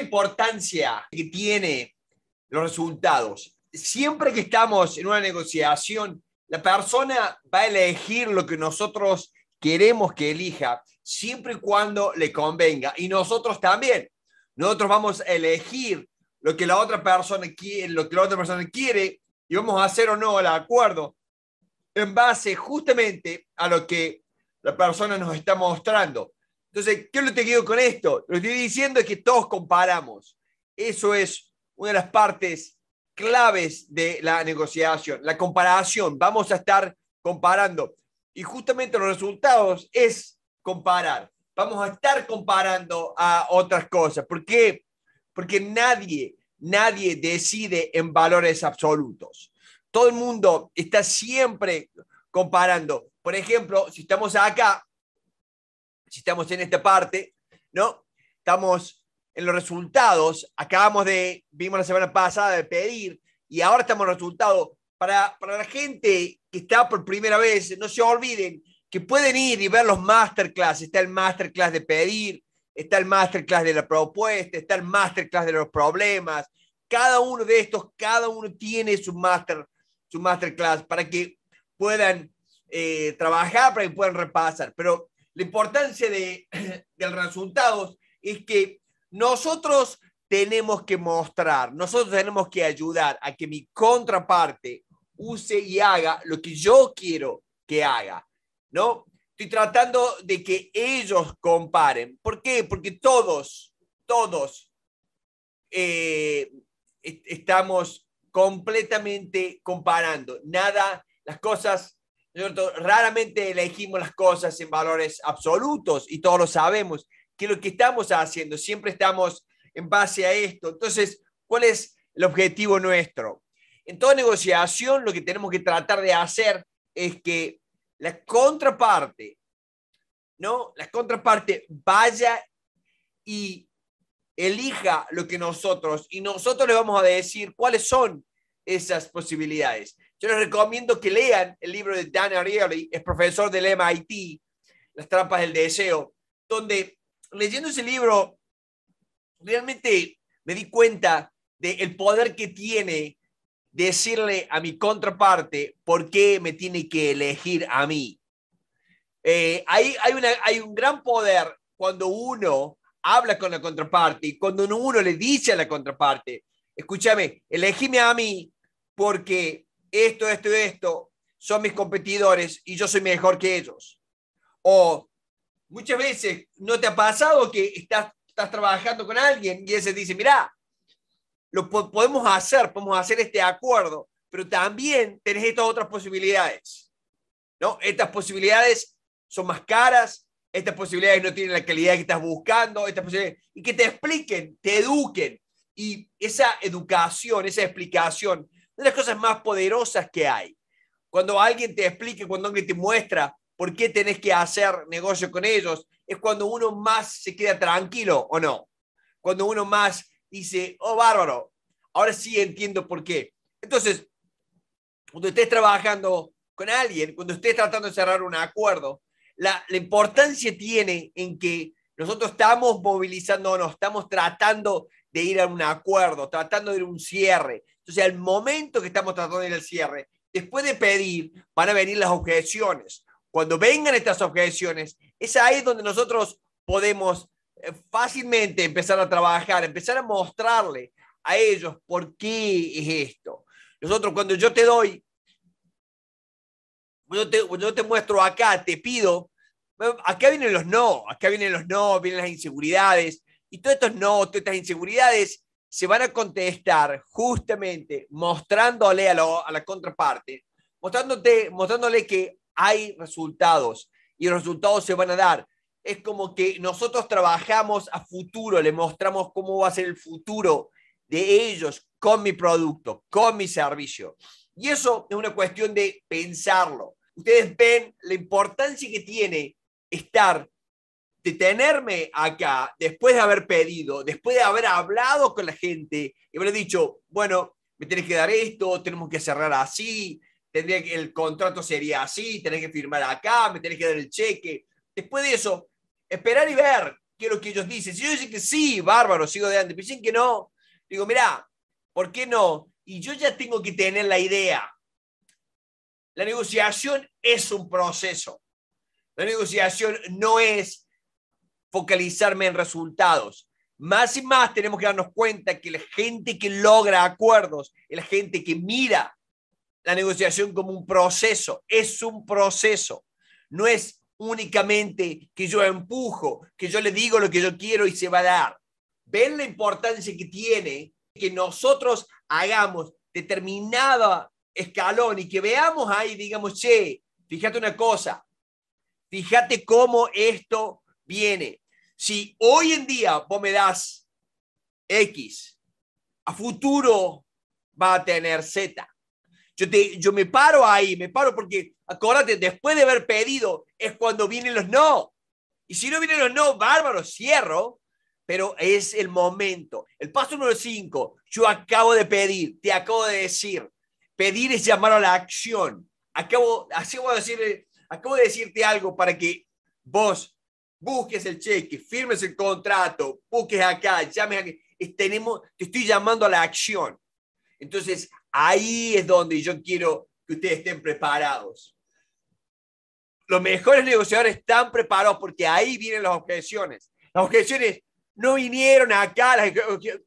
importancia que tiene los resultados. Siempre que estamos en una negociación, la persona va a elegir lo que nosotros queremos que elija, siempre y cuando le convenga. Y nosotros también. Nosotros vamos a elegir lo que la otra persona quiere, lo que la otra persona quiere y vamos a hacer o no el acuerdo en base justamente a lo que la persona nos está mostrando. Entonces, ¿qué es lo que te digo con esto? Lo que estoy diciendo es que todos comparamos. Eso es una de las partes claves de la negociación, la comparación. Vamos a estar comparando. Y justamente los resultados es comparar. Vamos a estar comparando a otras cosas. ¿Por qué? Porque nadie, nadie decide en valores absolutos. Todo el mundo está siempre comparando. Por ejemplo, si estamos acá, si estamos en esta parte, ¿no? Estamos en los resultados, acabamos de, vimos la semana pasada de pedir, y ahora estamos en los resultados. Para, para la gente que está por primera vez, no se olviden que pueden ir y ver los masterclass. Está el masterclass de pedir, está el masterclass de la propuesta, está el masterclass de los problemas. Cada uno de estos, cada uno tiene su master, su masterclass para que puedan eh, trabajar, para que puedan repasar. Pero la importancia de, del resultado es que nosotros tenemos que mostrar, nosotros tenemos que ayudar a que mi contraparte use y haga lo que yo quiero que haga, ¿no? Estoy tratando de que ellos comparen. ¿Por qué? Porque todos, todos eh, estamos completamente comparando. Nada, las cosas raramente elegimos las cosas en valores absolutos y todos lo sabemos, que lo que estamos haciendo, siempre estamos en base a esto. Entonces, ¿cuál es el objetivo nuestro? En toda negociación lo que tenemos que tratar de hacer es que la contraparte, ¿no? La contraparte vaya y elija lo que nosotros y nosotros le vamos a decir cuáles son esas posibilidades. Yo les recomiendo que lean el libro de Dan Ariely, es profesor del MIT, Las trampas del deseo, donde leyendo ese libro realmente me di cuenta del poder que tiene decirle a mi contraparte por qué me tiene que elegir a mí. Eh, hay, hay, una, hay un gran poder cuando uno habla con la contraparte y cuando uno le dice a la contraparte, escúchame, elegime a mí porque esto, esto esto son mis competidores y yo soy mejor que ellos. O muchas veces, ¿no te ha pasado que estás, estás trabajando con alguien y ese dice, mirá, lo podemos hacer, podemos hacer este acuerdo, pero también tenés estas otras posibilidades. ¿no? Estas posibilidades son más caras, estas posibilidades no tienen la calidad que estás buscando, estas y que te expliquen, te eduquen. Y esa educación, esa explicación de las cosas más poderosas que hay. Cuando alguien te explique, cuando alguien te muestra por qué tenés que hacer negocio con ellos, es cuando uno más se queda tranquilo o no. Cuando uno más dice, oh, bárbaro, ahora sí entiendo por qué. Entonces, cuando estés trabajando con alguien, cuando estés tratando de cerrar un acuerdo, la, la importancia tiene en que nosotros estamos movilizándonos, estamos tratando de ir a un acuerdo, tratando de ir a un cierre, sea, al momento que estamos tratando de el cierre, después de pedir, van a venir las objeciones. Cuando vengan estas objeciones, es ahí donde nosotros podemos eh, fácilmente empezar a trabajar, empezar a mostrarle a ellos por qué es esto. Nosotros, cuando yo te doy, cuando te, yo te muestro acá, te pido, acá vienen los no, acá vienen los no, vienen las inseguridades, y todos estos no, todas estas inseguridades se van a contestar justamente mostrándole a, la contraparte, mostrándole que hay resultados y los resultados se van a dar. Es como que nosotros trabajamos a futuro, le mostramos cómo va a ser el futuro de ellos con mi producto, con mi servicio. Y eso es una cuestión de pensarlo. Ustedes ven la importancia que tiene estar detenerme tenerme acá, después de haber pedido, después de haber hablado con la gente y haber dicho, bueno, me tenés que dar esto, tenemos que cerrar así, tendría que, el contrato sería así, tenés que firmar acá, me tenés que dar el cheque. Después de eso, esperar y ver qué es lo que ellos dicen. Si ellos dicen que sí, bárbaro, sigo adelante, pero dicen que no, digo, mirá, ¿por qué no? Y yo ya tengo que tener la idea. La negociación es un proceso. La negociación no es focalizarme en resultados. Más y más tenemos que darnos cuenta que la gente que logra acuerdos, la gente que mira la negociación como un proceso, es un proceso. No es únicamente que yo empujo, que yo le digo lo que yo quiero y se va a dar. Ven la importancia que tiene que nosotros hagamos determinada escalón y que veamos ahí, digamos, che, fíjate una cosa, fíjate cómo esto viene, si hoy en día vos me das X, a futuro va a tener Z. Yo, te, yo me paro ahí, me paro porque, acuérdate, después de haber pedido es cuando vienen los no. Y si no vienen los no, bárbaro, cierro, pero es el momento. El paso número cinco, yo acabo de pedir, te acabo de decir, pedir es llamar a la acción. Acabo, acabo, de, decir, acabo de decirte algo para que vos busques el cheque, firmes el contrato, busques acá, llames acá. Tenemos, te estoy llamando a la acción. Entonces, ahí es donde yo quiero que ustedes estén preparados. Los mejores negociadores están preparados porque ahí vienen las objeciones. Las objeciones no vinieron acá,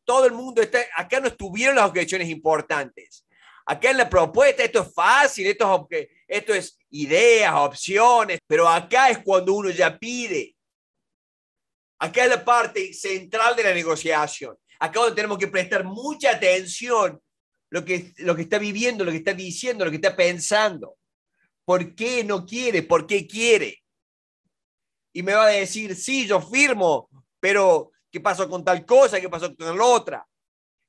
todo el mundo está, acá no estuvieron las objeciones importantes. Acá en la propuesta esto es fácil, esto es ideas, opciones, pero acá es cuando uno ya pide. Acá es la parte central de la negociación. Acá donde tenemos que prestar mucha atención lo que, lo que está viviendo, lo que está diciendo, lo que está pensando. ¿Por qué no quiere? ¿Por qué quiere? Y me va a decir, sí, yo firmo, pero ¿qué pasó con tal cosa? ¿Qué pasó con la otra?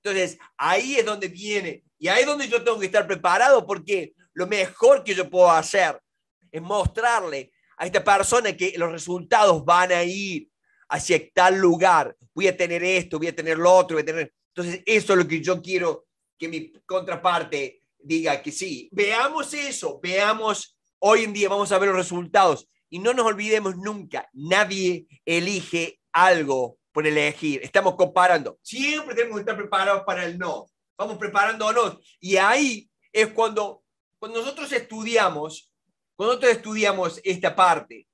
Entonces, ahí es donde viene. Y ahí es donde yo tengo que estar preparado porque lo mejor que yo puedo hacer es mostrarle a esta persona que los resultados van a ir hacia tal lugar, voy a tener esto, voy a tener lo otro, voy a tener... Entonces, eso es lo que yo quiero que mi contraparte diga que sí. Veamos eso, veamos, hoy en día vamos a ver los resultados y no nos olvidemos nunca, nadie elige algo por elegir, estamos comparando. Siempre tenemos que estar preparados para el no, vamos preparándonos y ahí es cuando, cuando nosotros estudiamos, cuando nosotros estudiamos esta parte,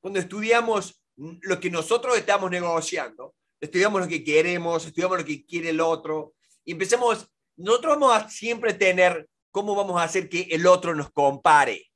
cuando estudiamos lo que nosotros estamos negociando, estudiamos lo que queremos, estudiamos lo que quiere el otro, y empecemos, nosotros vamos a siempre tener cómo vamos a hacer que el otro nos compare.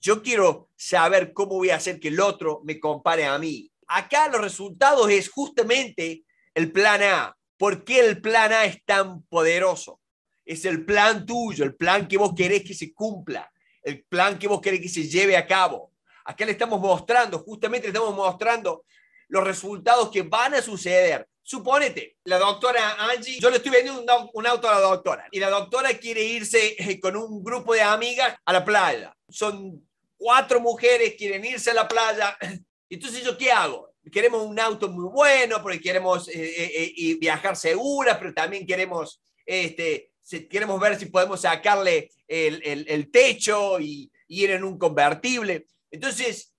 Yo quiero saber cómo voy a hacer que el otro me compare a mí. Acá los resultados es justamente el plan A. ¿Por qué el plan A es tan poderoso? Es el plan tuyo, el plan que vos querés que se cumpla, el plan que vos querés que se lleve a cabo. Acá le estamos mostrando, justamente le estamos mostrando los resultados que van a suceder. Suponete, la doctora Angie, yo le estoy vendiendo un, auto a la doctora y la doctora quiere irse eh, con un grupo de amigas a la playa. Son cuatro mujeres, quieren irse a la playa. Entonces yo, ¿qué hago? Queremos un auto muy bueno porque queremos eh, eh, viajar seguras, pero también queremos, este, queremos ver si podemos sacarle el, techo y, y ir en un convertible. Entonces,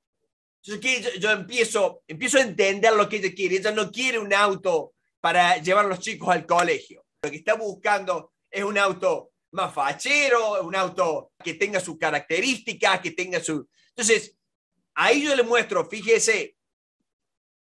yo empiezo, empiezo a entender lo que ella quiere. Ella no quiere un auto para llevar a los chicos al colegio. Lo que está buscando es un auto más fachero, un auto que tenga sus características, que tenga su... Entonces, ahí yo le muestro, fíjese,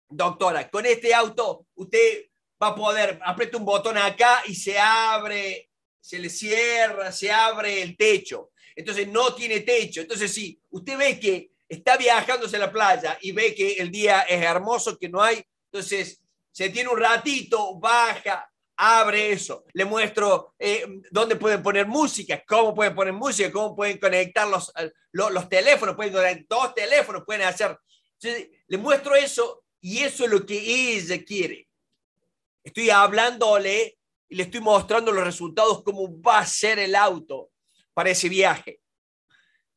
doctora, con este auto usted va a poder, aprieta un botón acá y se abre, se le cierra, se abre el techo. Entonces, no tiene techo. Entonces, sí. usted ve que está viajándose a la playa y ve que el día es hermoso, que no hay, entonces se tiene un ratito, baja, abre eso, le muestro eh, dónde pueden poner música, cómo pueden poner música, cómo pueden conectar los, eh, teléfonos, pueden conectar dos teléfonos, pueden hacer, le muestro eso y eso es lo que ella quiere. Estoy hablándole y le estoy mostrando los resultados, cómo va a ser el auto para ese viaje.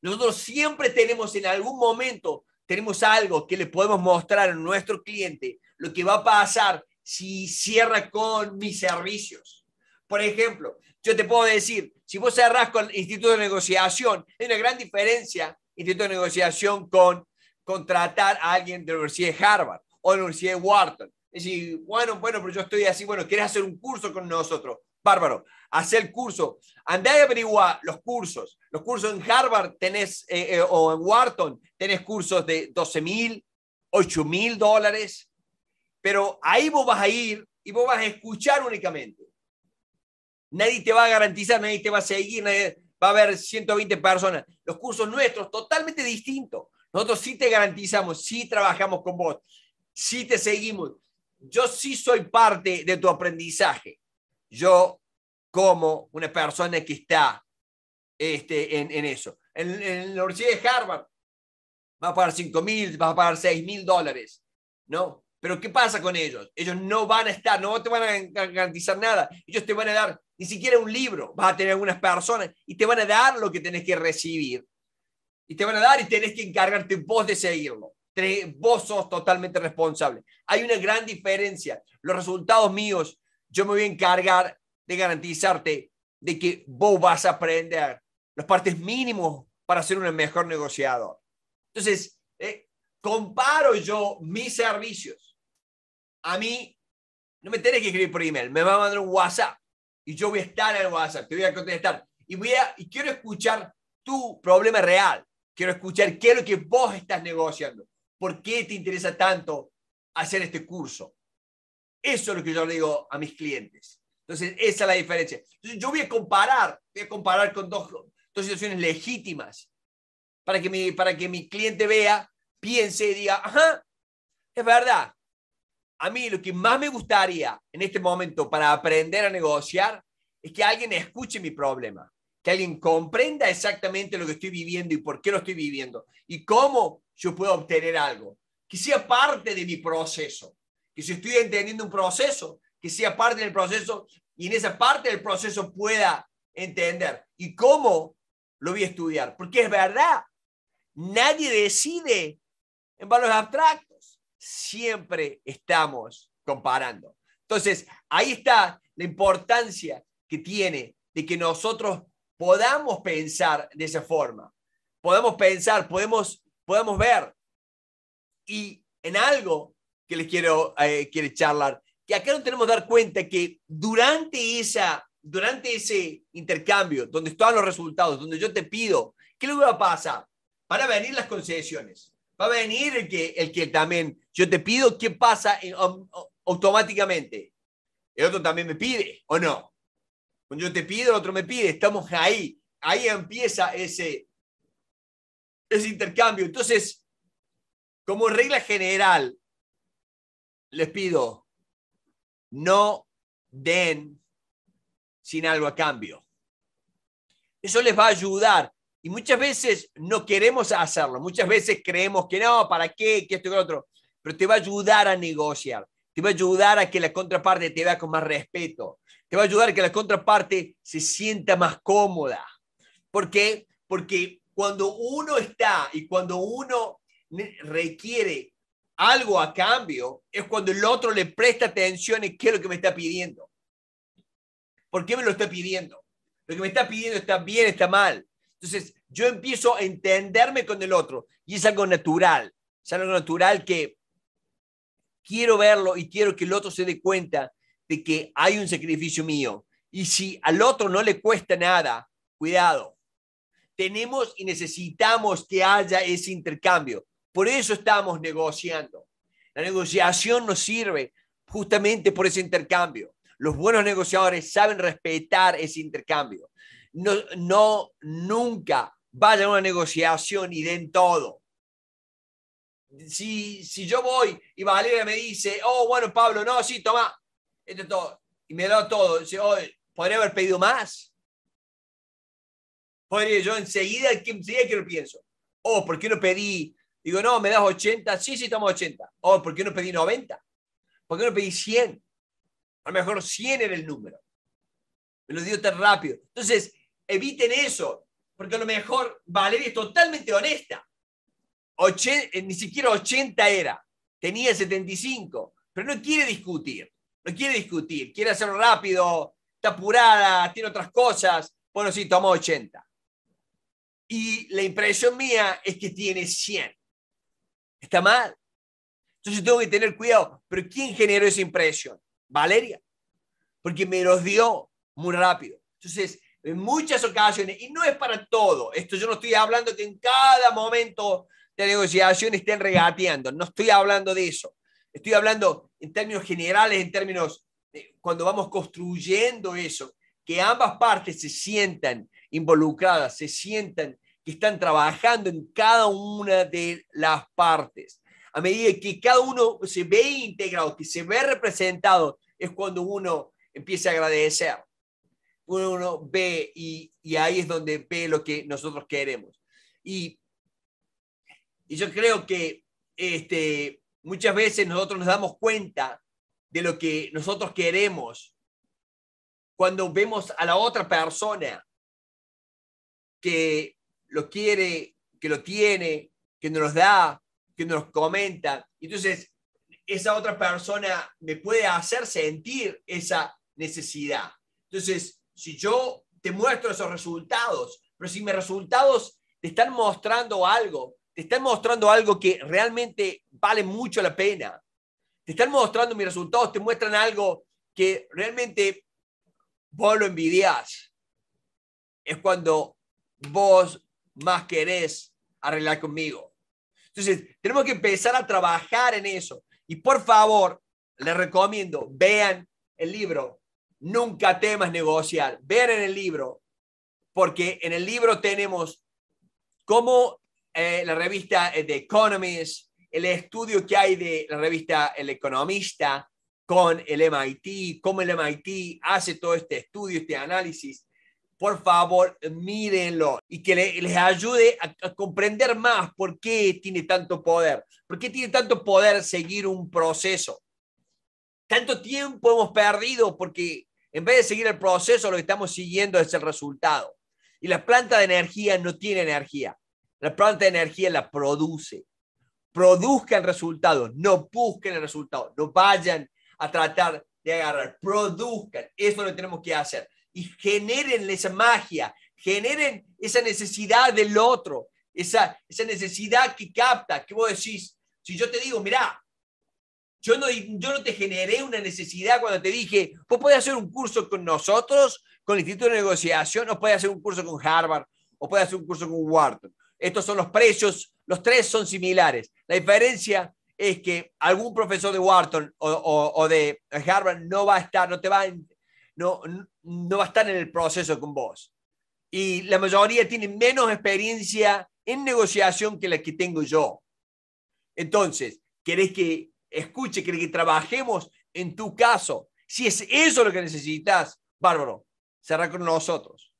Nosotros siempre tenemos en algún momento, tenemos algo que le podemos mostrar a nuestro cliente, lo que va a pasar si cierra con mis servicios. Por ejemplo, yo te puedo decir, si vos cerrás con el Instituto de Negociación, hay una gran diferencia, Instituto de Negociación, con contratar a alguien de la Universidad de Harvard o de la Universidad de Wharton. Es decir, bueno, bueno, pero yo estoy así, bueno, quieres hacer un curso con nosotros. Bárbaro hacer el curso. Andá a averiguar los cursos. Los cursos en Harvard tenés, eh, eh, o en Wharton tenés cursos de 12 mil, 8 mil dólares, pero ahí vos vas a ir y vos vas a escuchar únicamente. Nadie te va a garantizar, nadie te va a seguir, nadie, va a haber 120 personas. Los cursos nuestros, totalmente distintos. Nosotros sí te garantizamos, sí trabajamos con vos, sí te seguimos. Yo sí soy parte de tu aprendizaje. Yo como una persona que está este, en, eso. En, la Universidad de Harvard vas a pagar 5 mil, vas a pagar 6 mil dólares, ¿no? Pero ¿qué pasa con ellos? Ellos no van a estar, no te van a garantizar nada. Ellos te van a dar ni siquiera un libro. Vas a tener algunas personas y te van a dar lo que tenés que recibir. Y te van a dar y tenés que encargarte vos de seguirlo. Vos sos totalmente responsable. Hay una gran diferencia. Los resultados míos, yo me voy a encargar de garantizarte de que vos vas a aprender los partes mínimos para ser un mejor negociador. Entonces, eh, comparo yo mis servicios. A mí, no me tenés que escribir por email, me va a mandar un WhatsApp y yo voy a estar en WhatsApp, te voy a contestar y, voy y quiero escuchar tu problema real. Quiero escuchar qué es lo que vos estás negociando. ¿Por qué te interesa tanto hacer este curso? Eso es lo que yo le digo a mis clientes. Entonces, esa es la diferencia. Entonces, yo voy a comparar, voy a comparar con dos, dos situaciones legítimas para que, mi, para que mi cliente vea, piense y diga, ajá, es verdad. A mí lo que más me gustaría en este momento para aprender a negociar es que alguien escuche mi problema, que alguien comprenda exactamente lo que estoy viviendo y por qué lo estoy viviendo y cómo yo puedo obtener algo, que sea parte de mi proceso, que si estoy entendiendo un proceso, que sea parte del proceso y en esa parte del proceso pueda entender. ¿Y cómo lo voy a estudiar? Porque es verdad, nadie decide en valores abstractos, siempre estamos comparando. Entonces, ahí está la importancia que tiene de que nosotros podamos pensar de esa forma, Podemos pensar, podemos, podemos ver. Y en algo que les quiero, eh, quiero charlar y acá nos tenemos que dar cuenta que durante, esa, durante ese intercambio, donde están los resultados, donde yo te pido, ¿qué que va a pasar? Van a venir las concesiones, va a venir el que, el que también, yo te pido, ¿qué pasa automáticamente? El otro también me pide, ¿o no? Cuando yo te pido, el otro me pide, estamos ahí, ahí empieza ese, ese intercambio. Entonces, como regla general, les pido, no den sin algo a cambio. Eso les va a ayudar. Y muchas veces no queremos hacerlo, muchas veces creemos que no, ¿para qué? Que esto y otro. Pero te va a ayudar a negociar, te va a ayudar a que la contraparte te vea con más respeto, te va a ayudar a que la contraparte se sienta más cómoda. ¿Por Porque cuando uno está y cuando uno requiere algo a cambio, es cuando el otro le presta atención en qué es lo que me está pidiendo. ¿Por qué me lo está pidiendo? Lo que me está pidiendo está bien, está mal. Entonces, yo empiezo a entenderme con el otro y es algo natural. Es algo natural que quiero verlo y quiero que el otro se dé cuenta de que hay un sacrificio mío. Y si al otro no le cuesta nada, cuidado. Tenemos y necesitamos que haya ese intercambio. Por eso estamos negociando. La negociación nos sirve justamente por ese intercambio. Los buenos negociadores saben respetar ese intercambio. No, no nunca vayan a una negociación y den todo. Si, si yo voy y Valeria me dice, oh, bueno, Pablo, no, sí, toma, esto es todo, y me da todo, dice, oh, podría haber pedido más. Podría yo enseguida, enseguida que lo pienso, oh, ¿por qué no pedí Digo, no, me das 80. Sí, sí, tomo 80. Oh, ¿por qué no pedí 90? ¿Por qué no pedí 100? A lo mejor 100 era el número. Me lo dio tan rápido. Entonces, eviten eso, porque a lo mejor Valeria es totalmente honesta. Eh, ni siquiera 80 era, tenía 75, pero no quiere discutir, no quiere discutir, quiere hacerlo rápido, está apurada, tiene otras cosas. Bueno, sí, tomó 80. Y la impresión mía es que tiene 100. Está mal. Entonces tengo que tener cuidado. Pero ¿quién generó esa impresión? Valeria. Porque me los dio muy rápido. Entonces, en muchas ocasiones, y no es para todo, esto yo no estoy hablando que en cada momento de negociación estén regateando, no estoy hablando de eso. Estoy hablando en términos generales, en términos cuando vamos construyendo eso, que ambas partes se sientan involucradas, se sientan que están trabajando en cada una de las partes. A medida que cada uno se ve integrado, que se ve representado, es cuando uno empieza a agradecer. Uno ve y, ahí es donde ve lo que nosotros queremos. Y, yo creo que este, muchas veces nosotros nos damos cuenta de lo que nosotros queremos cuando vemos a la otra persona que lo quiere, que lo tiene, que nos da, que nos comenta. Entonces, esa otra persona me puede hacer sentir esa necesidad. Entonces, si yo te muestro esos resultados, pero si mis resultados te están mostrando algo, te están mostrando algo que realmente vale mucho la pena, te están mostrando mis resultados, te muestran algo que realmente vos lo envidias, es cuando vos más querés arreglar conmigo. Entonces, tenemos que empezar a trabajar en eso. Y por favor, les recomiendo, vean el libro, Nunca temas negociar, vean en el libro, porque en el libro tenemos cómo eh, la revista eh, The Economist, el estudio que hay de la revista El Economista con el MIT, cómo el MIT hace todo este estudio, este análisis por favor, mírenlo y que les ayude a, comprender más por qué tiene tanto poder, por qué tiene tanto poder seguir un proceso. Tanto tiempo hemos perdido porque en vez de seguir el proceso, lo que estamos siguiendo es el resultado. Y la planta de energía no tiene energía. La planta de energía la produce. el resultado, no busquen el resultado, no vayan a tratar de agarrar, produzcan. Eso lo tenemos que hacer y generen esa magia, generen esa necesidad del otro, esa, esa necesidad que capta, que vos decís, si yo te digo, mirá, yo no, te generé una necesidad cuando te dije, vos podés hacer un curso con nosotros, con el Instituto de Negociación, o podés hacer un curso con Harvard, o podés hacer un curso con Wharton. Estos son los precios, los tres son similares. La diferencia es que algún profesor de Wharton o, de Harvard no va a estar, no te va a, no, no va a estar en el proceso con vos. Y la mayoría tiene menos experiencia en negociación que la que tengo yo. Entonces, querés que escuche, querés que trabajemos en tu caso. Si es eso lo que necesitas, bárbaro, cerrar con nosotros.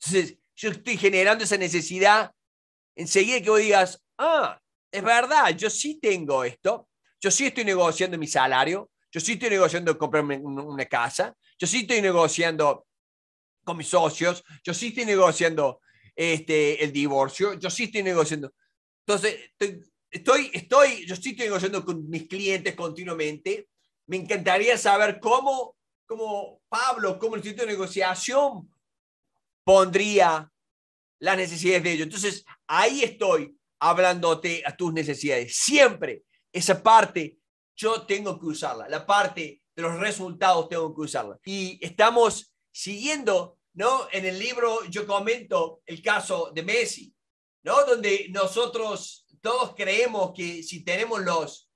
Entonces, yo estoy generando esa necesidad enseguida que vos digas, ah, es verdad, yo sí tengo esto, yo sí estoy negociando mi salario, yo sí estoy negociando comprarme una casa, yo sí estoy negociando con mis socios, yo sí estoy negociando este, el divorcio, yo sí estoy negociando. Entonces, estoy, estoy, yo sí estoy negociando con mis clientes continuamente. Me encantaría saber cómo, cómo Pablo, cómo el Instituto de Negociación pondría las necesidades de ellos. Entonces, ahí estoy hablándote a tus necesidades. Siempre esa parte yo tengo que usarla, la parte de los resultados tengo que usarla. Y estamos siguiendo, ¿no? En el libro yo comento el caso de Messi, ¿no? Donde nosotros todos creemos que si tenemos los,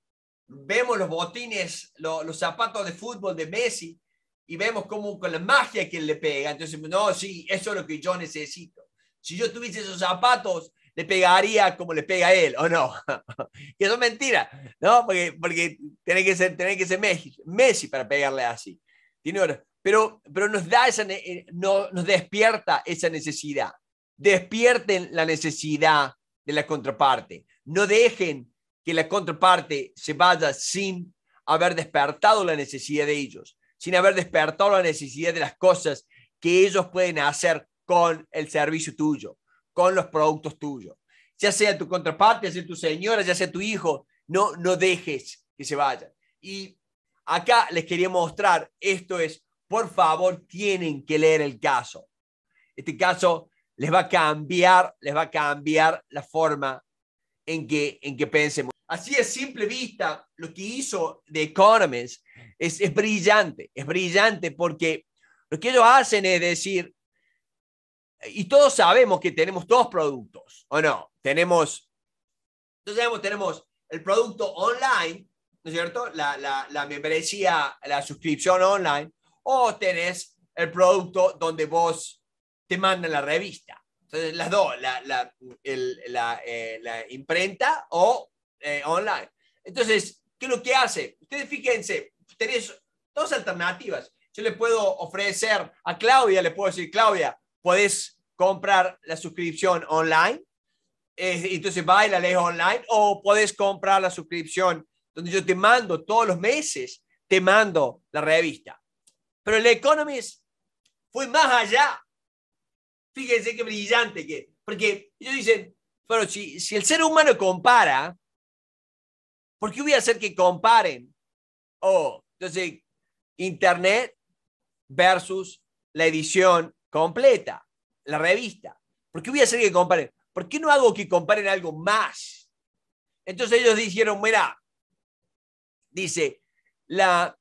vemos los botines, los, zapatos de fútbol de Messi y vemos cómo con la magia que le pega, entonces, no, sí, eso es lo que yo necesito. Si yo tuviese esos zapatos, le pegaría como le pega a él, ¿o no? que eso es mentira, ¿no? Porque, porque tiene que ser, que ser Messi, Messi para pegarle así. pero, pero nos, da esa, eh, no, nos despierta esa necesidad. Despierten la necesidad de la contraparte. No dejen que la contraparte se vaya sin haber despertado la necesidad de ellos, sin haber despertado la necesidad de las cosas que ellos pueden hacer con el servicio tuyo con los productos tuyos. Ya sea tu contraparte, ya sea tu señora, ya sea tu hijo, no, no dejes que se vayan. Y acá les quería mostrar, esto es, por favor, tienen que leer el caso. Este caso les va a cambiar, les va a cambiar la forma en que, en que pensemos. Así es simple vista, lo que hizo The Economist es, es brillante, es brillante porque lo que ellos hacen es decir, y todos sabemos que tenemos dos productos, ¿o no? Tenemos, entonces tenemos, el producto online, ¿no es cierto? La, la, membresía, la suscripción online, o tenés el producto donde vos te mandan la revista. Entonces, las dos, la, la eh, imprenta o eh, online. Entonces, ¿qué es lo que hace? Ustedes fíjense, tenés dos alternativas. Yo le puedo ofrecer a Claudia, le puedo decir, Claudia, ¿Puedes comprar la suscripción online, entonces va la lees online, o puedes comprar la suscripción donde yo te mando todos los meses, te mando la revista. Pero el Economist fue más allá. Fíjense qué brillante que, porque ellos dicen, pero si, si el ser humano compara, ¿por qué voy a hacer que comparen? Oh, entonces, Internet versus la edición completa, la revista. ¿Por qué voy a hacer que comparen? ¿Por qué no hago que comparen algo más? Entonces ellos dijeron, mira, dice, la,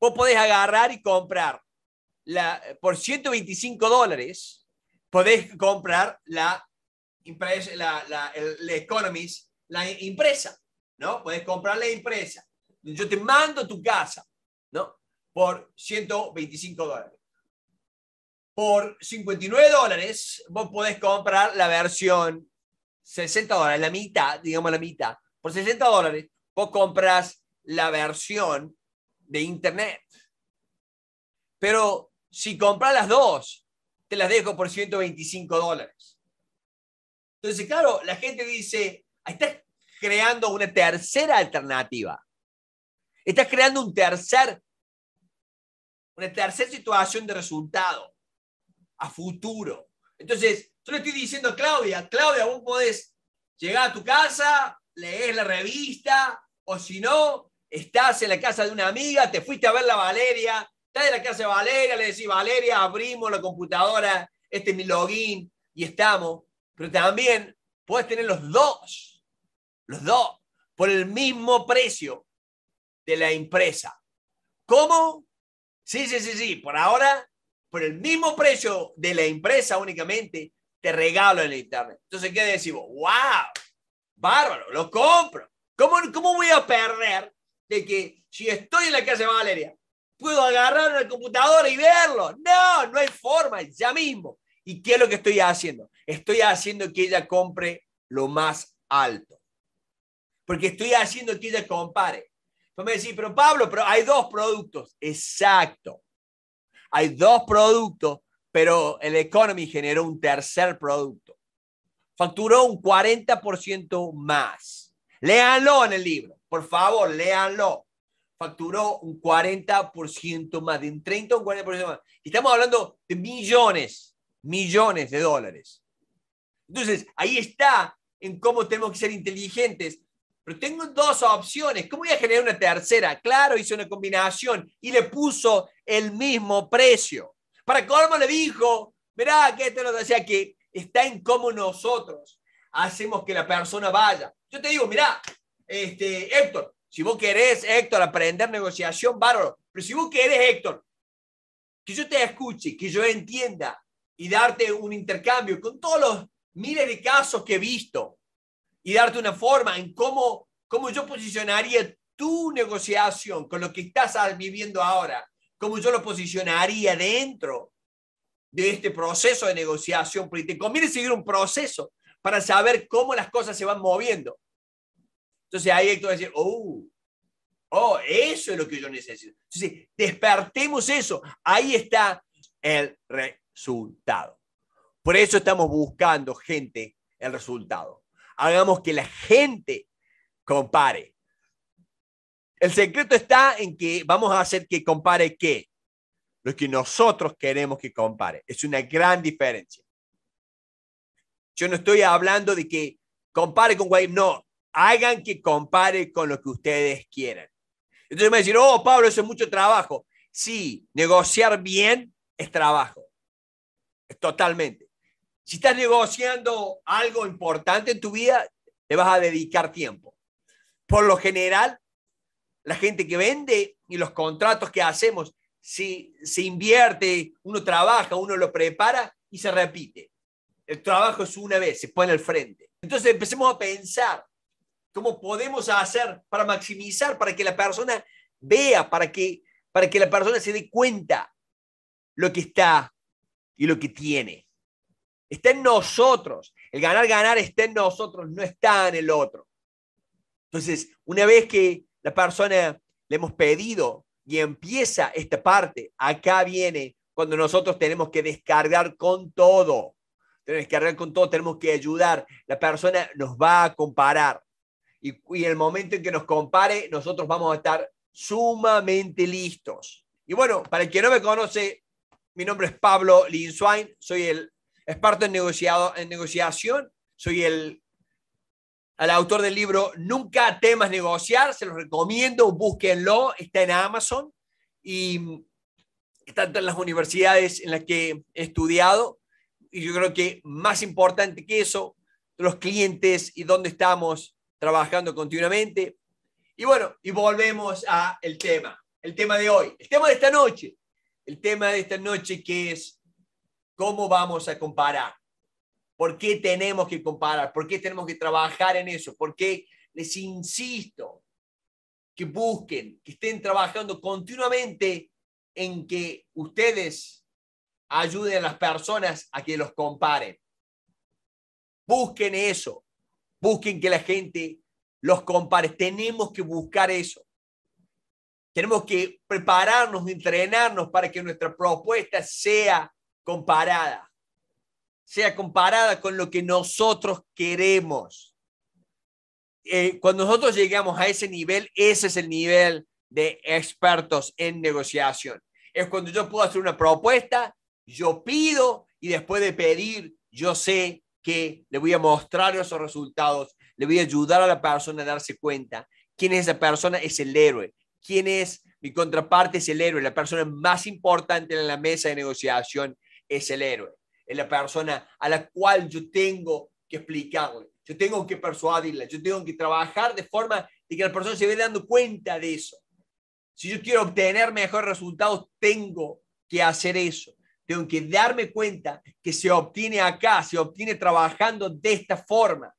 vos podés agarrar y comprar la, por 125 dólares, podés comprar la, empresa, la, la, la Economist, la empresa. ¿no? Podés comprar la empresa. Yo te mando tu casa, ¿no? Por 125 dólares. Por 59 dólares, vos podés comprar la versión 60 dólares, la mitad, digamos la mitad. Por 60 dólares, vos compras la versión de Internet. Pero si compras las dos, te las dejo por 125 dólares. Entonces, claro, la gente dice, estás creando una tercera alternativa. Estás creando un tercer, una tercera situación de resultado a futuro. Entonces, yo le estoy diciendo a Claudia, Claudia, vos podés llegar a tu casa, leer la revista, o si no, estás en la casa de una amiga, te fuiste a ver la Valeria, estás en la casa de Valeria, le decís, Valeria, abrimos la computadora, este es mi login, y estamos. Pero también puedes tener los dos, los dos, por el mismo precio de la empresa. ¿Cómo? Sí, sí, sí, sí. Por ahora por el mismo precio de la empresa únicamente, te regalo el internet. Entonces, ¿qué decimos? ¡Wow! Bárbaro, lo compro. ¿Cómo, ¿Cómo voy a perder de que si estoy en la casa de Valeria, puedo agarrar el computadora y verlo? No, no hay forma, ya mismo. ¿Y qué es lo que estoy haciendo? Estoy haciendo que ella compre lo más alto. Porque estoy haciendo que ella compare. Entonces me decís, pero Pablo, pero hay dos productos. Exacto hay dos productos, pero el Economy generó un tercer producto. Facturó un 40% más. Léanlo en el libro, por favor, léanlo. Facturó un 40% más, de un 30 a un 40% más. Estamos hablando de millones, millones de dólares. Entonces, ahí está en cómo tenemos que ser inteligentes pero tengo dos opciones. ¿Cómo voy a generar una tercera? Claro, hice una combinación y le puso el mismo precio. Para colmo le dijo, mirá, que te lo decía que está en cómo nosotros hacemos que la persona vaya. Yo te digo, mirá, este, Héctor, si vos querés, Héctor, aprender negociación, bárbaro. Pero si vos querés, Héctor, que yo te escuche, que yo entienda y darte un intercambio con todos los miles de casos que he visto, y darte una forma en cómo, cómo yo posicionaría tu negociación con lo que estás viviendo ahora, cómo yo lo posicionaría dentro de este proceso de negociación, porque te conviene seguir un proceso para saber cómo las cosas se van moviendo. Entonces ahí hay que decir, oh, oh, eso es lo que yo necesito. Entonces, despertemos eso. Ahí está el resultado. Por eso estamos buscando, gente, el resultado hagamos que la gente compare. El secreto está en que vamos a hacer que compare qué? Lo que nosotros queremos que compare. Es una gran diferencia. Yo no estoy hablando de que compare con cualquier... No, hagan que compare con lo que ustedes quieran. Entonces me decir, oh, Pablo, eso es mucho trabajo. Sí, negociar bien es trabajo. totalmente. Si estás negociando algo importante en tu vida, le vas a dedicar tiempo. Por lo general, la gente que vende y los contratos que hacemos, si se invierte, uno trabaja, uno lo prepara y se repite. El trabajo es una vez, se pone al frente. Entonces empecemos a pensar cómo podemos hacer para maximizar, para que la persona vea, para que, para que la persona se dé cuenta lo que está y lo que tiene. Está en nosotros. El ganar, ganar está en nosotros, no está en el otro. Entonces, una vez que la persona le hemos pedido y empieza esta parte, acá viene cuando nosotros tenemos que descargar con todo. Tenemos que descargar con todo, tenemos que ayudar. La persona nos va a comparar. Y, el momento en que nos compare, nosotros vamos a estar sumamente listos. Y bueno, para el que no me conoce, mi nombre es Pablo Linswain, soy el parte en, negociado, en negociación. Soy el, el autor del libro Nunca temas negociar. Se los recomiendo, búsquenlo. Está en Amazon y está en las universidades en las que he estudiado. Y yo creo que más importante que eso, los clientes y dónde estamos trabajando continuamente. Y bueno, y volvemos a el tema, el tema de hoy, el tema de esta noche, el tema de esta noche que es ¿Cómo vamos a comparar? ¿Por qué tenemos que comparar? ¿Por qué tenemos que trabajar en eso? ¿Por qué les insisto que busquen, que estén trabajando continuamente en que ustedes ayuden a las personas a que los comparen? Busquen eso. Busquen que la gente los compare. Tenemos que buscar eso. Tenemos que prepararnos, entrenarnos para que nuestra propuesta sea comparada, sea comparada con lo que nosotros queremos. Eh, cuando nosotros llegamos a ese nivel, ese es el nivel de expertos en negociación. Es cuando yo puedo hacer una propuesta, yo pido y después de pedir, yo sé que le voy a mostrar esos resultados, le voy a ayudar a la persona a darse cuenta quién es esa persona, es el héroe, quién es mi contraparte, es el héroe, la persona más importante en la mesa de negociación es el héroe, es la persona a la cual yo tengo que explicarle, yo tengo que persuadirla, yo tengo que trabajar de forma de que la persona se vea dando cuenta de eso. Si yo quiero obtener mejores resultados, tengo que hacer eso. Tengo que darme cuenta que se obtiene acá, se obtiene trabajando de esta forma.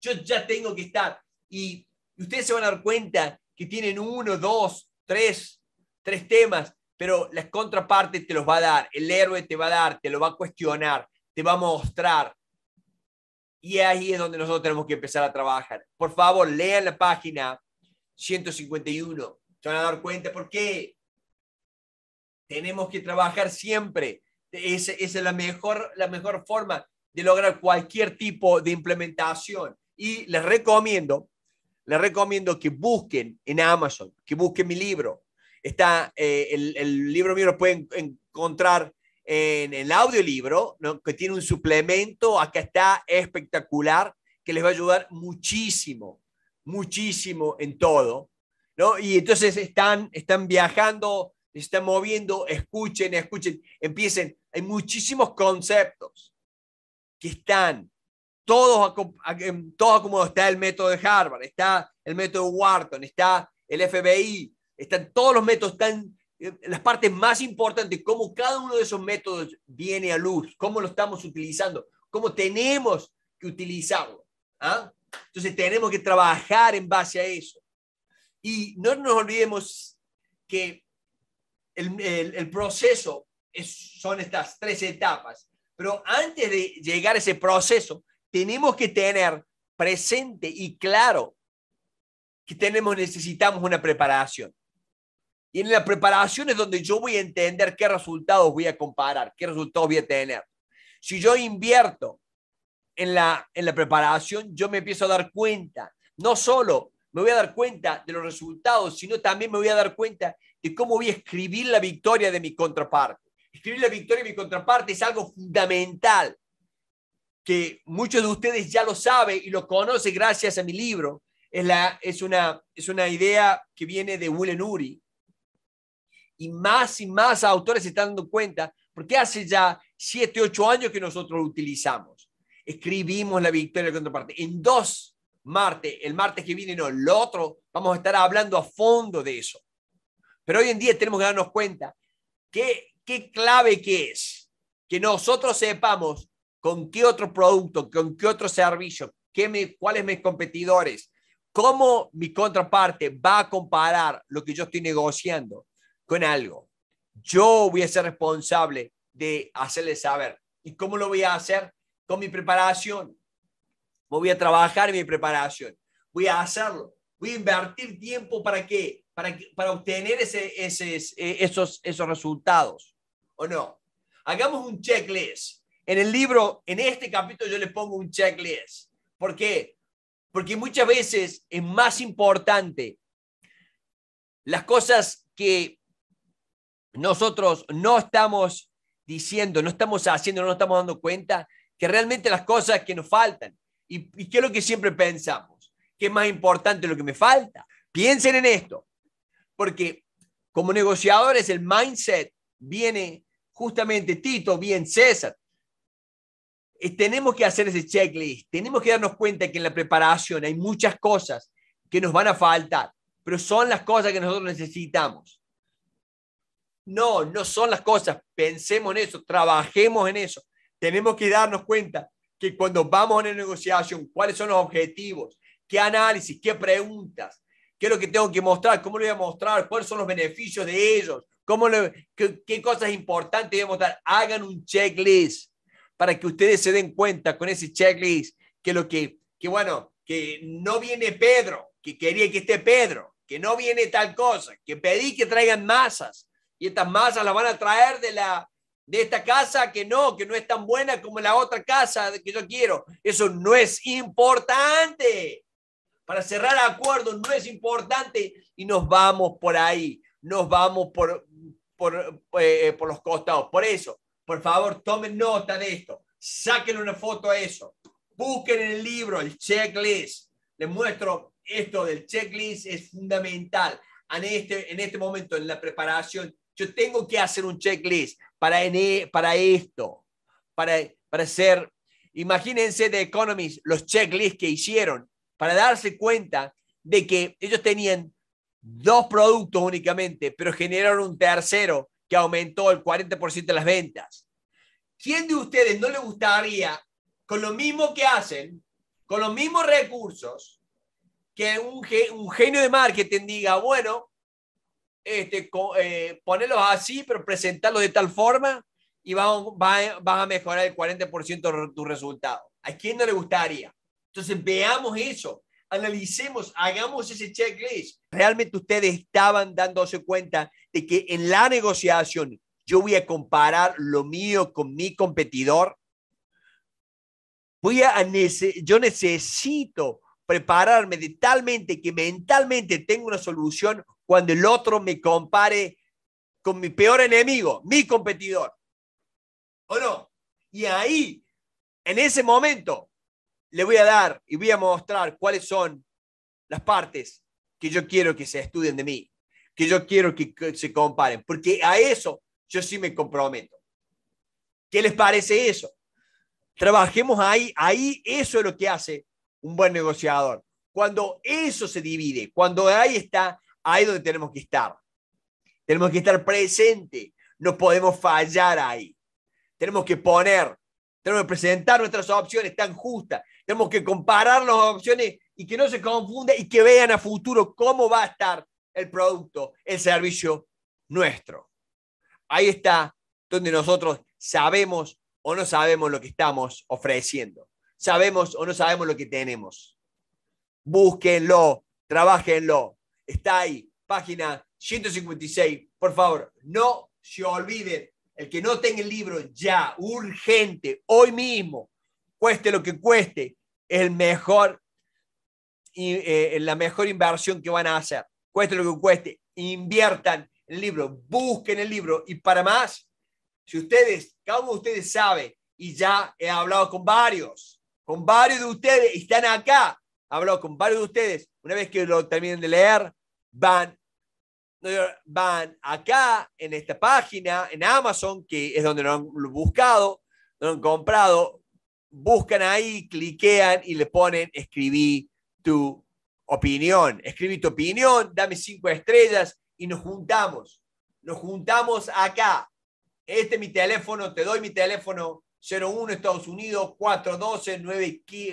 Yo ya tengo que estar. Y ustedes se van a dar cuenta que tienen uno, dos, tres, tres temas pero las contrapartes te los va a dar, el héroe te va a dar, te lo va a cuestionar, te va a mostrar. Y ahí es donde nosotros tenemos que empezar a trabajar. Por favor, lean la página 151. Se van a dar cuenta por qué tenemos que trabajar siempre. Esa, es la mejor, la mejor forma de lograr cualquier tipo de implementación. Y les recomiendo, les recomiendo que busquen en Amazon, que busquen mi libro, Está, eh, el, libro mío lo pueden encontrar en el audiolibro, ¿no? que tiene un suplemento, acá está espectacular, que les va a ayudar muchísimo, muchísimo en todo. ¿no? Y entonces están, están viajando, están moviendo, escuchen, escuchen, empiecen. Hay muchísimos conceptos que están todos, todos acomodados. Está el método de Harvard, está el método de Wharton, está el FBI, están todos los métodos, están eh, las partes más importantes, cómo cada uno de esos métodos viene a luz, cómo lo estamos utilizando, cómo tenemos que utilizarlo. ¿ah? Entonces tenemos que trabajar en base a eso. Y no nos olvidemos que el, proceso son estas tres etapas, pero antes de llegar a ese proceso, tenemos que tener presente y claro que tenemos, necesitamos una preparación. Y en la preparación es donde yo voy a entender qué resultados voy a comparar, qué resultados voy a tener. Si yo invierto en la, en la preparación, yo me empiezo a dar cuenta, no solo me voy a dar cuenta de los resultados, sino también me voy a dar cuenta de cómo voy a escribir la victoria de mi contraparte. Escribir la victoria de mi contraparte es algo fundamental que muchos de ustedes ya lo saben y lo conocen gracias a mi libro. Es, la, es, una, es una idea que viene de Willen Uri, y más y más autores se están dando cuenta, porque hace ya 7, 8 años que nosotros lo utilizamos. Escribimos la victoria de la contraparte. En dos martes, el martes que viene, no, el otro, vamos a estar hablando a fondo de eso. Pero hoy en día tenemos que darnos cuenta qué clave que es que nosotros sepamos con qué otro producto, con qué otro servicio, qué me, cuáles mis competidores, cómo mi contraparte va a comparar lo que yo estoy negociando con algo. Yo voy a ser responsable de hacerle saber. ¿Y cómo lo voy a hacer? Con mi preparación. Voy a trabajar en mi preparación. Voy a hacerlo. Voy a invertir tiempo para qué? Para, para obtener ese, ese, esos, esos resultados. ¿O no? Hagamos un checklist. En el libro, en este capítulo, yo le pongo un checklist. ¿Por qué? Porque muchas veces es más importante las cosas que nosotros no estamos diciendo, no estamos haciendo, no nos estamos dando cuenta que realmente las cosas que nos faltan. ¿Y, y qué es lo que siempre pensamos? ¿Qué es más importante lo que me falta? Piensen en esto, porque como negociadores el mindset viene justamente Tito, bien César. Eh, tenemos que hacer ese checklist, tenemos que darnos cuenta que en la preparación hay muchas cosas que nos van a faltar, pero son las cosas que nosotros necesitamos. No, no son las cosas. Pensemos en eso, trabajemos en eso. Tenemos que darnos cuenta que cuando vamos a una negociación, cuáles son los objetivos, qué análisis, qué preguntas, qué es lo que tengo que mostrar, cómo lo voy a mostrar, cuáles son los beneficios de ellos, cómo qué, cosas importantes voy a mostrar. Hagan un checklist para que ustedes se den cuenta con ese checklist que lo que, que bueno, que no viene Pedro, que quería que esté Pedro, que no viene tal cosa, que pedí que traigan masas, y estas masas las van a traer de, la, de esta casa que no, que no es tan buena como la otra casa que yo quiero. Eso no es importante. Para cerrar acuerdos no es importante y nos vamos por ahí, nos vamos por, eh, por, los costados. Por eso, por favor, tomen nota de esto, saquen una foto a eso, busquen en el libro el checklist. Les muestro esto del checklist, es fundamental en este, en este momento, en la preparación yo tengo que hacer un checklist para, e, para esto, para, para ser, imagínense de Economist los checklists que hicieron para darse cuenta de que ellos tenían dos productos únicamente, pero generaron un tercero que aumentó el 40% de las ventas. ¿Quién de ustedes no le gustaría, con lo mismo que hacen, con los mismos recursos, que un, un genio de marketing diga, bueno, este, eh, ponerlos así, pero presentarlos de tal forma y vas, a mejorar el 40% de tu resultado. ¿A quién no le gustaría? Entonces veamos eso, analicemos, hagamos ese checklist. Realmente ustedes estaban dándose cuenta de que en la negociación yo voy a comparar lo mío con mi competidor. Voy a, yo necesito prepararme de talmente que mentalmente tengo una solución cuando el otro me compare con mi peor enemigo, mi competidor. ¿O no? Y ahí, en ese momento, le voy a dar y voy a mostrar cuáles son las partes que yo quiero que se estudien de mí, que yo quiero que se comparen, porque a eso yo sí me comprometo. ¿Qué les parece eso? Trabajemos ahí, ahí eso es lo que hace un buen negociador. Cuando eso se divide, cuando ahí está ahí es donde tenemos que estar. Tenemos que estar presente, no podemos fallar ahí. Tenemos que poner, tenemos que presentar nuestras opciones tan justas, tenemos que comparar las opciones y que no se confunda y que vean a futuro cómo va a estar el producto, el servicio nuestro. Ahí está donde nosotros sabemos o no sabemos lo que estamos ofreciendo. Sabemos o no sabemos lo que tenemos. Búsquenlo, trabajenlo, está ahí, página 156. Por favor, no se olviden, el que no tenga el libro ya, urgente, hoy mismo, cueste lo que cueste, es el mejor, eh, la mejor inversión que van a hacer. Cueste lo que cueste, inviertan el libro, busquen el libro y para más, si ustedes, cada uno de ustedes sabe, y ya he hablado con varios, con varios de ustedes, están acá, he hablado con varios de ustedes, una vez que lo terminen de leer, van, van acá, en esta página, en Amazon, que es donde lo han buscado, lo han comprado, buscan ahí, cliquean y le ponen escribí tu opinión, escribí tu opinión, dame cinco estrellas y nos juntamos. Nos juntamos acá. Este es mi teléfono, te doy mi teléfono 01 Estados Unidos 412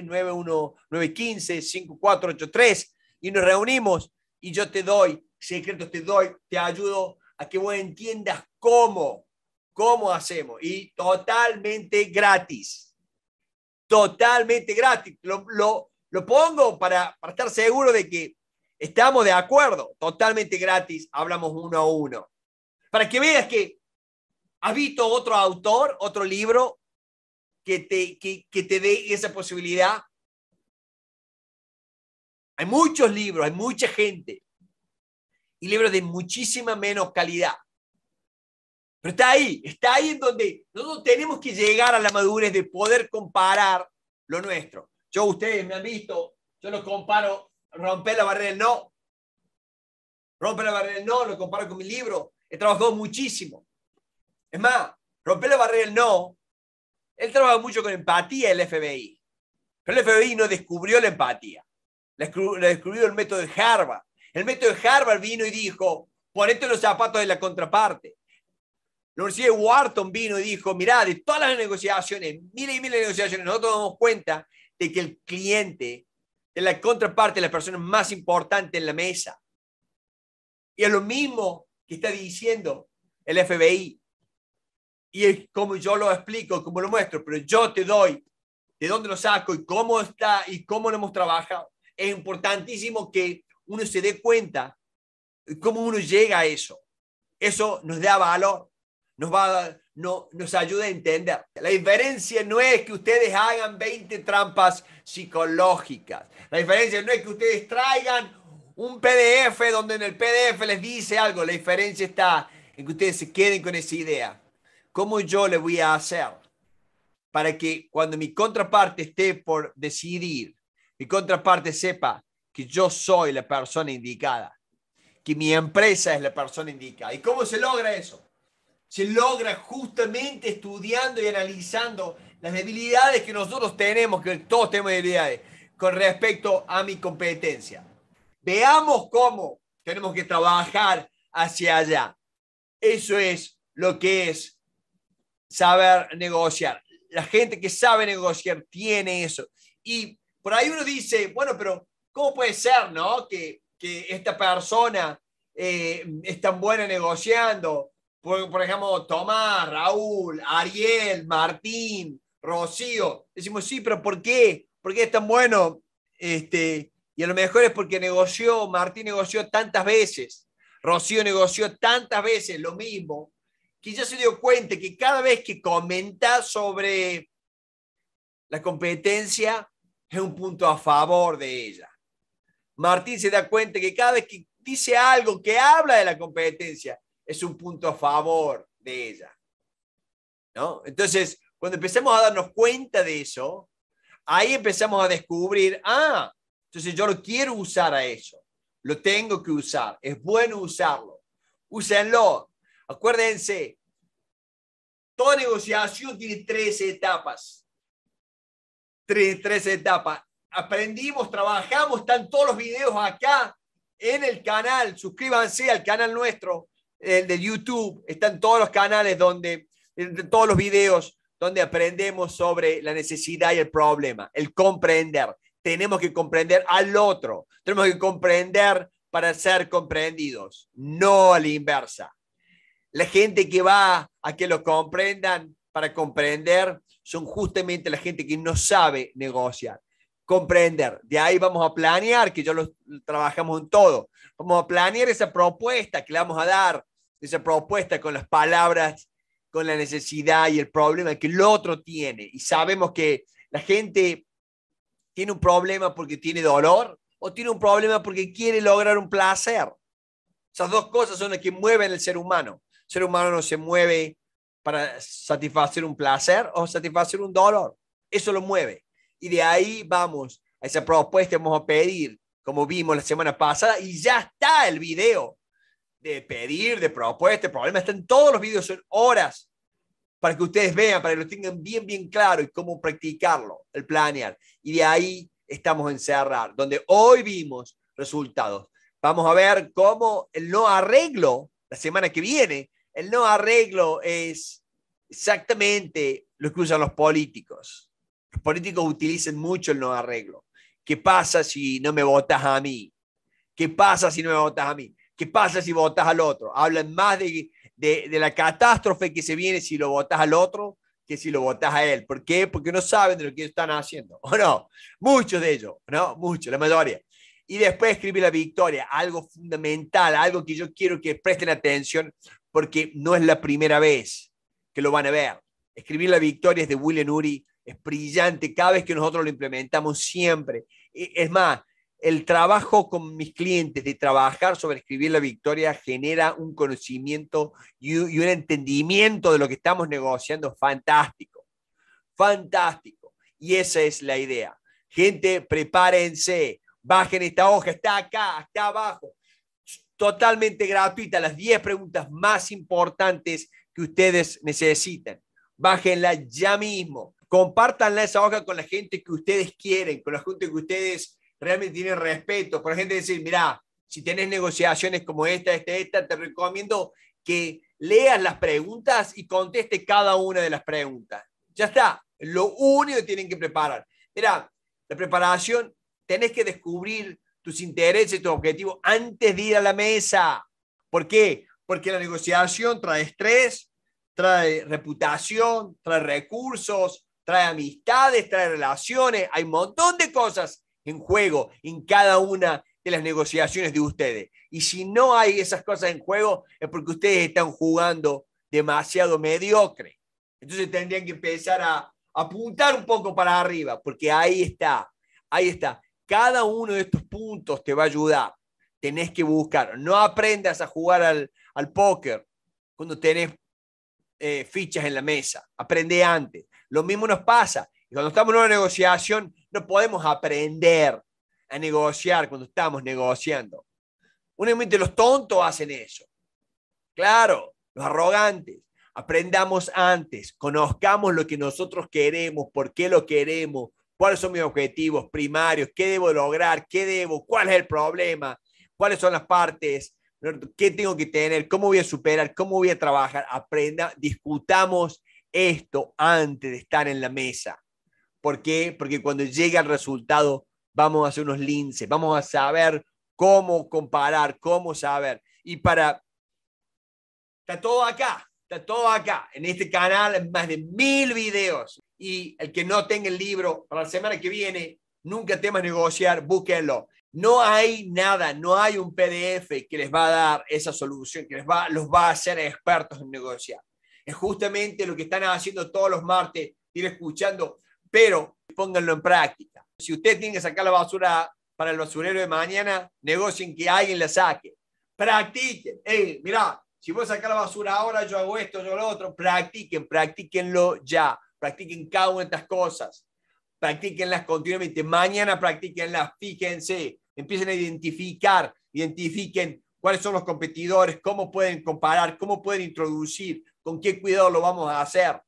915 5483 y nos reunimos y yo te doy secretos, te doy, te ayudo a que vos entiendas cómo, cómo hacemos y totalmente gratis. Totalmente gratis. Lo, lo, lo pongo para, para estar seguro de que estamos de acuerdo. Totalmente gratis, hablamos uno a uno. Para que veas que has visto otro autor, otro libro que te, que, que te dé esa posibilidad hay muchos libros, hay mucha gente. Y libros de muchísima menos calidad. Pero está ahí, está ahí en donde nosotros tenemos que llegar a la madurez de poder comparar lo nuestro. Yo, ustedes me han visto, yo lo comparo, Rompe la barrera del no. Rompe la barrera del no, lo comparo con mi libro. He trabajado muchísimo. Es más, rompe la barrera del no, él trabaja mucho con empatía el FBI. Pero el FBI no descubrió la empatía la, la descubierto el método de Harvard. El método de Harvard vino y dijo, ponete los zapatos de la contraparte. La Universidad de Wharton vino y dijo, mirá, de todas las negociaciones, miles y miles de negociaciones, nosotros nos damos cuenta de que el cliente de la contraparte es la persona más importante en la mesa. Y es lo mismo que está diciendo el FBI. Y es como yo lo explico, como lo muestro, pero yo te doy de dónde lo saco y cómo está y cómo lo hemos trabajado es importantísimo que uno se dé cuenta cómo uno llega a eso. Eso nos da valor, nos, va, no, nos ayuda a entender. La diferencia no es que ustedes hagan 20 trampas psicológicas. La diferencia no es que ustedes traigan un PDF donde en el PDF les dice algo. La diferencia está en que ustedes se queden con esa idea. ¿Cómo yo le voy a hacer para que cuando mi contraparte esté por decidir mi contraparte sepa que yo soy la persona indicada, que mi empresa es la persona indicada. ¿Y cómo se logra eso? Se logra justamente estudiando y analizando las debilidades que nosotros tenemos, que todos tenemos debilidades, con respecto a mi competencia. Veamos cómo tenemos que trabajar hacia allá. Eso es lo que es saber negociar. La gente que sabe negociar tiene eso. Y por ahí uno dice, bueno, pero ¿cómo puede ser, no? Que, esta persona eh, es tan buena negociando. Por, por ejemplo, Tomás, Raúl, Ariel, Martín, Rocío. Decimos, sí, pero ¿por qué? ¿Por qué es tan bueno? Este, y a lo mejor es porque negoció, Martín negoció tantas veces, Rocío negoció tantas veces lo mismo, que ya se dio cuenta que cada vez que comenta sobre la competencia, es un punto a favor de ella. Martín se da cuenta que cada vez que dice algo que habla de la competencia, es un punto a favor de ella. ¿No? Entonces, cuando empezamos a darnos cuenta de eso, ahí empezamos a descubrir, ah, entonces yo lo quiero usar a eso, lo tengo que usar, es bueno usarlo, úsenlo. Acuérdense, toda negociación tiene tres etapas tres, etapas. Aprendimos, trabajamos, están todos los videos acá en el canal. Suscríbanse al canal nuestro, el de YouTube. Están todos los canales donde, todos los videos donde aprendemos sobre la necesidad y el problema, el comprender. Tenemos que comprender al otro. Tenemos que comprender para ser comprendidos, no a la inversa. La gente que va a que lo comprendan para comprender son justamente la gente que no sabe negociar. Comprender. De ahí vamos a planear, que yo lo trabajamos en todo. Vamos a planear esa propuesta que le vamos a dar, esa propuesta con las palabras, con la necesidad y el problema que el otro tiene. Y sabemos que la gente tiene un problema porque tiene dolor o tiene un problema porque quiere lograr un placer. Esas dos cosas son las que mueven el ser humano. El ser humano no se mueve para satisfacer un placer o satisfacer un dolor. Eso lo mueve. Y de ahí vamos a esa propuesta, vamos a pedir, como vimos la semana pasada, y ya está el video de pedir, de propuesta, está Están todos los videos, son horas para que ustedes vean, para que lo tengan bien, bien claro y cómo practicarlo, el planear. Y de ahí estamos en cerrar, donde hoy vimos resultados. Vamos a ver cómo el no arreglo la semana que viene el no arreglo es exactamente lo que usan los políticos. Los políticos utilizan mucho el no arreglo. ¿Qué pasa si no me votas a mí? ¿Qué pasa si no me votas a mí? ¿Qué pasa si votas al otro? Hablan más de, la catástrofe que se viene si lo votas al otro que si lo votas a él. ¿Por qué? Porque no saben de lo que están haciendo, ¿o no? Muchos de ellos, ¿no? Muchos, la mayoría y después escribir la victoria, algo fundamental, algo que yo quiero que presten atención porque no es la primera vez que lo van a ver. Escribir la victoria es de William Uri, es brillante, cada vez que nosotros lo implementamos siempre. Es más, el trabajo con mis clientes de trabajar sobre escribir la victoria genera un conocimiento y, un entendimiento de lo que estamos negociando fantástico. Fantástico. Y esa es la idea. Gente, prepárense. Bajen esta hoja, está acá, está abajo. Totalmente gratuita, las 10 preguntas más importantes que ustedes necesitan. Bájenla ya mismo. Compártanla esa hoja con la gente que ustedes quieren, con la gente que ustedes realmente tienen respeto. Por gente decir, mira, si tenés negociaciones como esta, esta, esta, te recomiendo que leas las preguntas y conteste cada una de las preguntas. Ya está. Lo único que tienen que preparar. Mira, la preparación tenés que descubrir tus intereses, tus objetivos antes de ir a la mesa. ¿Por qué? Porque la negociación trae estrés, trae reputación, trae recursos, trae amistades, trae relaciones. Hay un montón de cosas en juego en cada una de las negociaciones de ustedes. Y si no hay esas cosas en juego, es porque ustedes están jugando demasiado mediocre. Entonces tendrían que empezar a apuntar un poco para arriba, porque ahí está, ahí está. Cada uno de estos puntos te va a ayudar. Tenés que buscar. No aprendas a jugar al, póker cuando tenés eh, fichas en la mesa. Aprende antes. Lo mismo nos pasa. cuando estamos en una negociación, no podemos aprender a negociar cuando estamos negociando. Únicamente los tontos hacen eso. Claro, los arrogantes. Aprendamos antes, conozcamos lo que nosotros queremos, por qué lo queremos, cuáles son mis objetivos primarios, qué debo lograr, qué debo, cuál es el problema, cuáles son las partes, qué tengo que tener, cómo voy a superar, cómo voy a trabajar. Aprenda, discutamos esto antes de estar en la mesa. ¿Por qué? Porque cuando llegue el resultado vamos a hacer unos linces, vamos a saber cómo comparar, cómo saber. Y para... Está todo acá. Está todo acá. En este canal más de mil videos. Y el que no tenga el libro para la semana que viene, nunca temas negociar, búsquenlo. No hay nada, no hay un PDF que les va a dar esa solución, que les va, los va a hacer expertos en negociar. Es justamente lo que están haciendo todos los martes, ir escuchando, pero pónganlo en práctica. Si usted tiene que sacar la basura para el basurero de mañana, negocien que alguien la saque. Practiquen. Hey, mirá, si a sacar la basura ahora, yo hago esto, yo lo otro. Practiquen, practiquenlo ya. Practiquen cada una de estas cosas. Practiquenlas continuamente. Mañana practiquenlas, fíjense. Empiecen a identificar, identifiquen cuáles son los competidores, cómo pueden comparar, cómo pueden introducir, con qué cuidado lo vamos a hacer,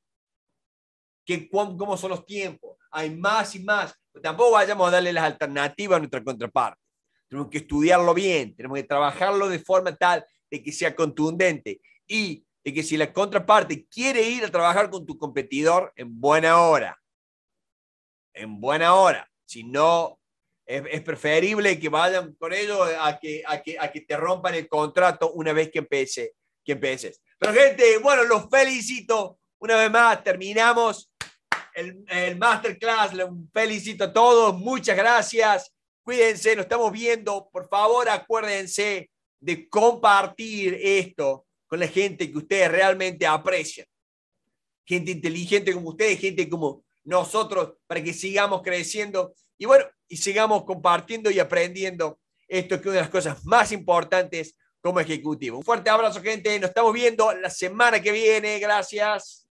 qué, cómo son los tiempos. Hay más y más. tampoco vayamos a darle las alternativas a nuestra contraparte. Tenemos que estudiarlo bien, tenemos que trabajarlo de forma tal de que sea contundente y de que si la contraparte quiere ir a trabajar con tu competidor en buena hora, en buena hora, si no, es, preferible que vayan con ellos a que, a, que, te rompan el contrato una vez que, empece, que empeces. Pero gente, bueno, los felicito una vez más, terminamos el, el masterclass, les felicito a todos, muchas gracias, cuídense, nos estamos viendo, por favor acuérdense de compartir esto con la gente que ustedes realmente aprecian. Gente inteligente como ustedes, gente como nosotros, para que sigamos creciendo y bueno, y sigamos compartiendo y aprendiendo esto que es una de las cosas más importantes como ejecutivo. Un fuerte abrazo, gente. Nos estamos viendo la semana que viene. Gracias.